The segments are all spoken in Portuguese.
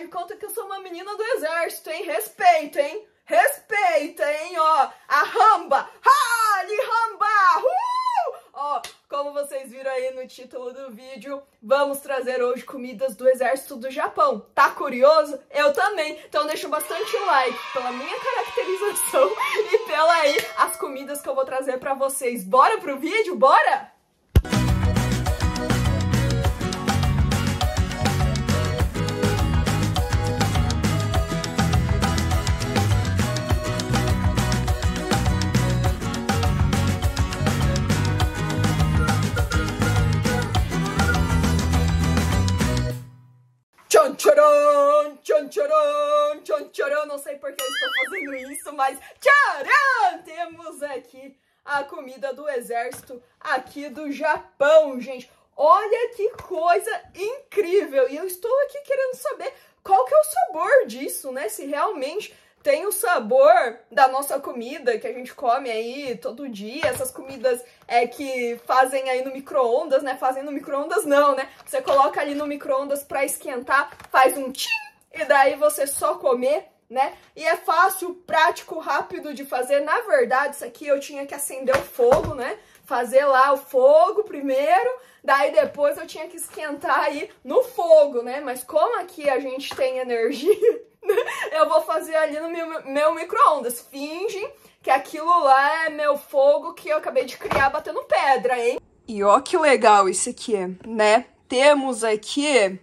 de conta que eu sou uma menina do exército, hein? Respeita, hein? Respeita, hein? Ó, a ramba! Ali ramba! Uh! Ó, como vocês viram aí no título do vídeo, vamos trazer hoje comidas do exército do Japão. Tá curioso? Eu também. Então deixa bastante like pela minha caracterização e pela aí as comidas que eu vou trazer pra vocês. Bora pro vídeo? Bora? mais. Tcharam! Temos aqui a comida do exército aqui do Japão, gente. Olha que coisa incrível! E eu estou aqui querendo saber qual que é o sabor disso, né? Se realmente tem o sabor da nossa comida que a gente come aí todo dia, essas comidas é que fazem aí no micro-ondas, né? Fazem no micro-ondas não, né? Você coloca ali no micro-ondas para esquentar, faz um tchim e daí você só comer né? E é fácil, prático, rápido de fazer. Na verdade, isso aqui eu tinha que acender o fogo, né? Fazer lá o fogo primeiro, daí depois eu tinha que esquentar aí no fogo, né? Mas como aqui a gente tem energia, né? eu vou fazer ali no meu, meu micro-ondas. Fingem que aquilo lá é meu fogo que eu acabei de criar batendo pedra, hein? E ó que legal isso aqui, né? Temos aqui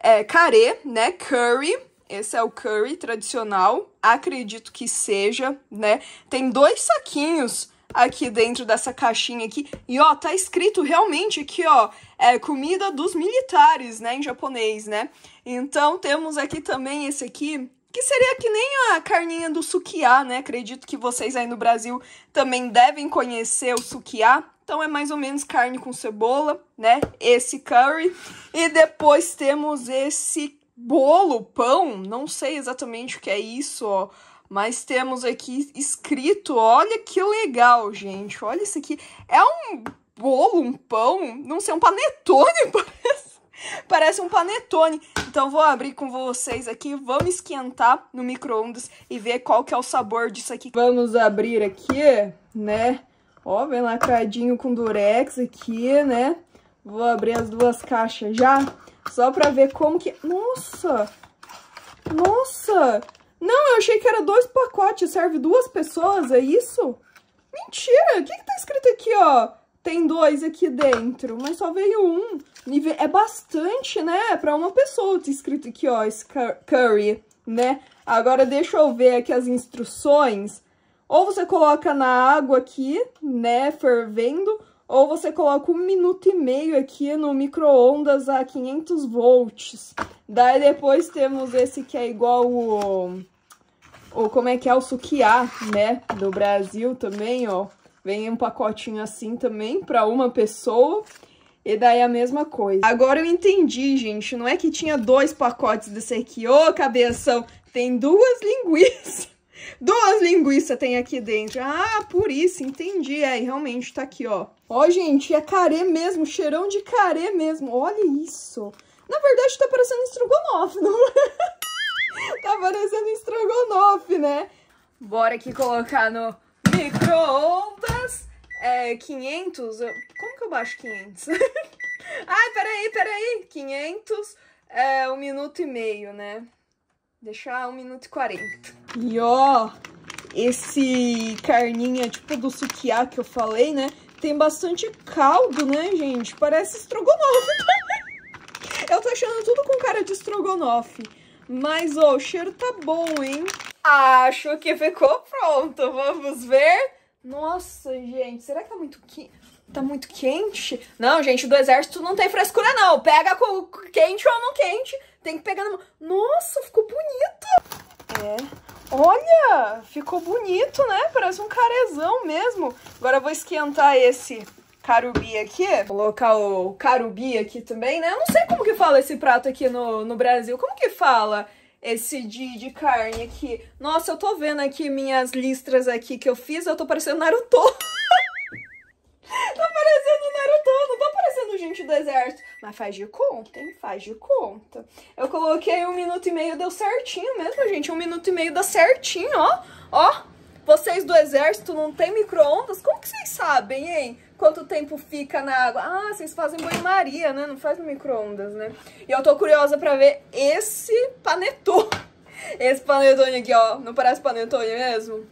é, carê, né? Curry esse é o curry tradicional, acredito que seja, né? Tem dois saquinhos aqui dentro dessa caixinha aqui. E ó, tá escrito realmente aqui, ó, é comida dos militares, né, em japonês, né? Então temos aqui também esse aqui, que seria que nem a carninha do sukiá, né? Acredito que vocês aí no Brasil também devem conhecer o sukiá. Então é mais ou menos carne com cebola, né? Esse curry. E depois temos esse bolo, pão, não sei exatamente o que é isso, ó. Mas temos aqui escrito, olha que legal, gente. Olha isso aqui. É um bolo, um pão, não sei, um panetone, parece. Parece um panetone. Então vou abrir com vocês aqui, vamos esquentar no micro-ondas e ver qual que é o sabor disso aqui. Vamos abrir aqui, né? Ó, vem lacradinho com durex aqui, né? Vou abrir as duas caixas já. Só pra ver como que... Nossa! Nossa! Não, eu achei que era dois pacotes, serve duas pessoas, é isso? Mentira! O que que tá escrito aqui, ó? Tem dois aqui dentro, mas só veio um. É bastante, né? Pra uma pessoa tá escrito aqui, ó, curry, né? Agora deixa eu ver aqui as instruções. Ou você coloca na água aqui, né, fervendo, ou você coloca um minuto e meio aqui no micro-ondas a 500 volts. Daí depois temos esse que é igual o, o como é que é, o sukiá, né, do Brasil também, ó. Vem um pacotinho assim também para uma pessoa. E daí a mesma coisa. Agora eu entendi, gente. Não é que tinha dois pacotes desse aqui. Ô, cabeção, tem duas linguiças. Duas linguiças tem aqui dentro. Ah, por isso, entendi. É, realmente tá aqui, ó. Ó, gente, é carê mesmo, cheirão de carê mesmo. Olha isso. Na verdade, tá parecendo estrogonofe, não é? Tá parecendo estrogonofe, né? Bora aqui colocar no micro-ondas. É, 500... Como que eu baixo 500? Ai, peraí, peraí. 500 é um minuto e meio, né? Deixar ah, um minuto e quarenta. E ó, esse carninha tipo do sukiá que eu falei, né? Tem bastante caldo, né, gente? Parece estrogonofe também. Eu tô achando tudo com cara de estrogonofe. Mas, ó, o cheiro tá bom, hein? Acho que ficou pronto. Vamos ver? Nossa, gente, será que tá muito quente? Tá muito quente? Não, gente, do exército não tem frescura, não. Pega com quente ou não quente. Tem que pegar na mão. Nossa, ficou bonito. É, Olha, ficou bonito, né? Parece um carezão mesmo. Agora eu vou esquentar esse carubi aqui. Colocar o carubi aqui também, né? Eu não sei como que fala esse prato aqui no, no Brasil. Como que fala esse de, de carne aqui? Nossa, eu tô vendo aqui minhas listras aqui que eu fiz. Eu tô parecendo Naruto. tá parecendo Naruto, não tá parecendo gente do exército. Mas faz de conta, hein? Faz de conta. Eu coloquei um minuto e meio, deu certinho mesmo, gente. Um minuto e meio dá certinho, ó. Ó, vocês do exército não tem micro-ondas? Como que vocês sabem, hein? Quanto tempo fica na água? Ah, vocês fazem banho-maria, né? Não faz no micro-ondas, né? E eu tô curiosa pra ver esse panetone. Esse panetone aqui, ó. Não parece panetone mesmo?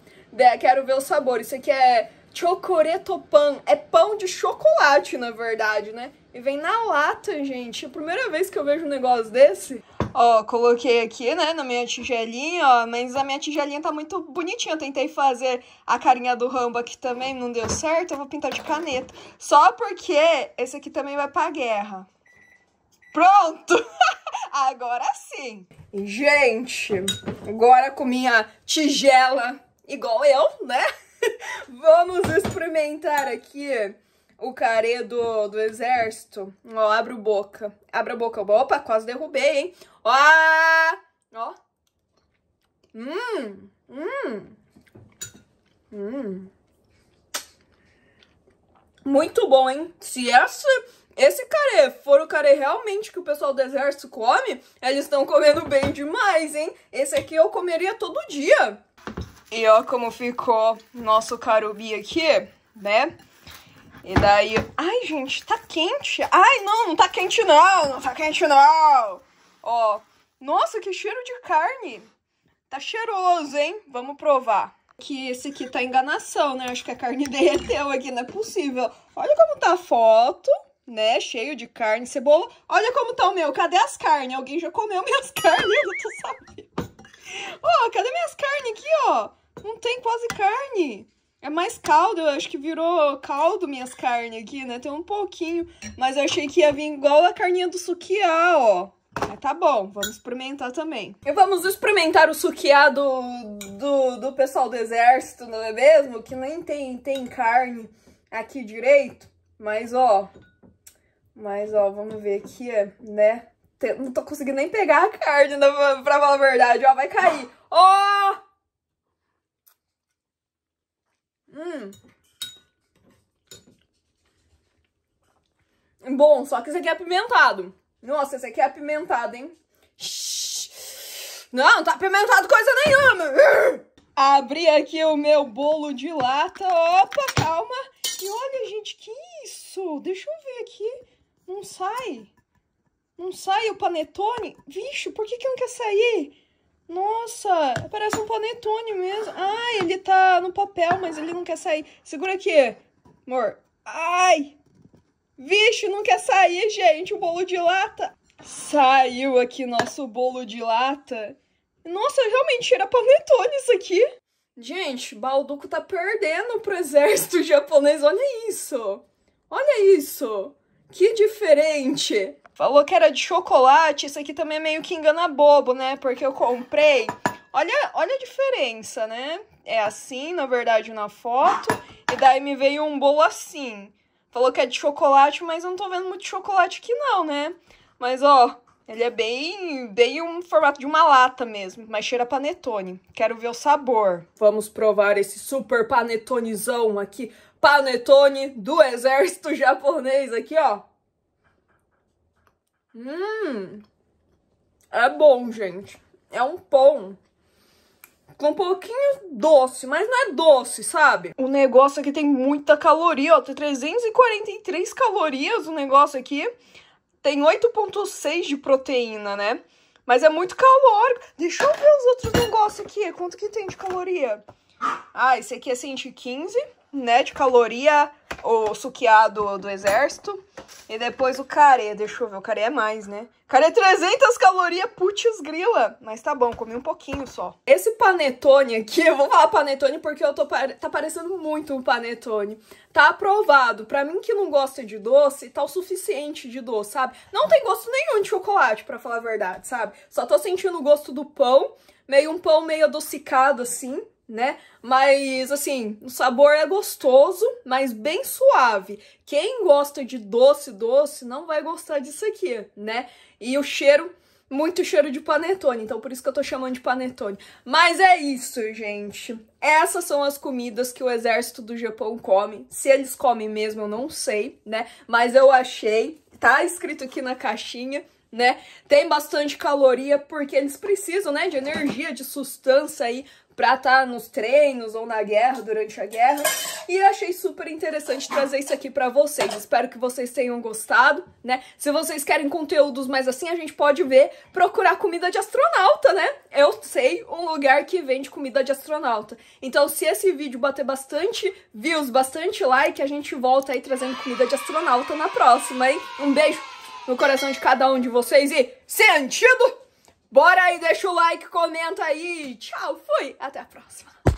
Quero ver o sabor. Isso aqui é chocoreto pan. É pão de chocolate, na verdade, né? E vem na lata, gente. A primeira vez que eu vejo um negócio desse. Ó, coloquei aqui, né, na minha tigelinha, ó. Mas a minha tigelinha tá muito bonitinha. Eu tentei fazer a carinha do Rambo aqui também, não deu certo. Eu vou pintar de caneta. Só porque esse aqui também vai pra guerra. Pronto! agora sim! Gente, agora com minha tigela, igual eu, né? Vamos experimentar aqui o carê do, do exército. Ó, abre o boca. abre a boca. Opa, quase derrubei, hein? Ó! Ó. Hum! Hum! Hum! Muito bom, hein? Se esse, esse carê for o carê realmente que o pessoal do exército come, eles estão comendo bem demais, hein? Esse aqui eu comeria todo dia. E ó como ficou nosso carubi aqui, né? E daí, ai, gente, tá quente. Ai, não, não tá quente não, não tá quente não. Ó, nossa, que cheiro de carne. Tá cheiroso, hein? Vamos provar. Que esse aqui tá enganação, né? Acho que a carne derreteu aqui, não é possível. Olha como tá a foto, né? Cheio de carne, cebola. Olha como tá o meu. Cadê as carnes? Alguém já comeu minhas carnes? Eu não tô sabendo. Ó, oh, cadê minhas carnes aqui, ó? Não tem quase carne. É mais caldo, eu acho que virou caldo minhas carnes aqui, né? Tem um pouquinho, mas eu achei que ia vir igual a carninha do suquiá, ó. Mas tá bom, vamos experimentar também. E vamos experimentar o suquiá do, do, do pessoal do exército, não é mesmo? Que nem tem, tem carne aqui direito, mas ó... Mas ó, vamos ver aqui, né? Não tô conseguindo nem pegar a carne, né, pra falar a verdade, ó, vai cair. Ó! Oh! Hum. Bom, só que esse aqui é apimentado. Nossa, esse aqui é apimentado, hein? Não, não tá apimentado coisa nenhuma. Abri aqui o meu bolo de lata. Opa, calma. E olha, gente, que isso? Deixa eu ver aqui. Não sai. Não sai o panetone? Vixe, por que que não quer sair? Nossa, parece um panetone mesmo. Ai, ele tá no papel, mas ele não quer sair. Segura aqui, amor. Ai! Vixe, não quer sair, gente, o bolo de lata. Saiu aqui nosso bolo de lata. Nossa, realmente era panetone isso aqui. Gente, Balduco tá perdendo pro exército japonês. Olha isso. Olha isso. Que diferente. Falou que era de chocolate, isso aqui também é meio que engana bobo, né? Porque eu comprei. Olha, olha a diferença, né? É assim, na verdade, na foto. E daí me veio um bolo assim. Falou que é de chocolate, mas eu não tô vendo muito chocolate aqui não, né? Mas, ó, ele é bem, bem um formato de uma lata mesmo, mas cheira panetone. Quero ver o sabor. Vamos provar esse super panetonezão aqui. Panetone do exército japonês aqui, ó. Hum, é bom, gente. É um pão com um pouquinho doce, mas não é doce, sabe? O negócio aqui tem muita caloria, ó. Tem 343 calorias o negócio aqui. Tem 8,6 de proteína, né? Mas é muito calórico. Deixa eu ver os outros negócios aqui. Quanto que tem de caloria? Ah, esse aqui é 115 né, de caloria, o suqueado do, exército. E depois o carê, deixa eu ver, o carê é mais, né? Carê 300 calorias, putz grila. Mas tá bom, comi um pouquinho só. Esse panetone aqui, eu vou falar panetone porque eu tô tá parecendo muito um panetone. Tá aprovado. Pra mim que não gosta de doce, tá o suficiente de doce, sabe? Não tem gosto nenhum de chocolate, pra falar a verdade, sabe? Só tô sentindo o gosto do pão, meio um pão meio adocicado assim né? Mas assim, o sabor é gostoso, mas bem suave. Quem gosta de doce doce não vai gostar disso aqui, né? E o cheiro muito cheiro de panetone, então por isso que eu tô chamando de panetone. Mas é isso, gente. Essas são as comidas que o exército do Japão come. Se eles comem mesmo, eu não sei, né? Mas eu achei, tá escrito aqui na caixinha né? Tem bastante caloria porque eles precisam, né, de energia, de sustância aí para estar tá nos treinos ou na guerra, durante a guerra. E achei super interessante trazer isso aqui para vocês. Espero que vocês tenham gostado, né? Se vocês querem conteúdos mais assim, a gente pode ver, procurar comida de astronauta, né? Eu sei um lugar que vende comida de astronauta. Então, se esse vídeo bater bastante views, bastante like, a gente volta aí trazendo comida de astronauta na próxima, hein? Um beijo! no coração de cada um de vocês e sentido? Bora aí, deixa o like, comenta aí. Tchau, fui, até a próxima.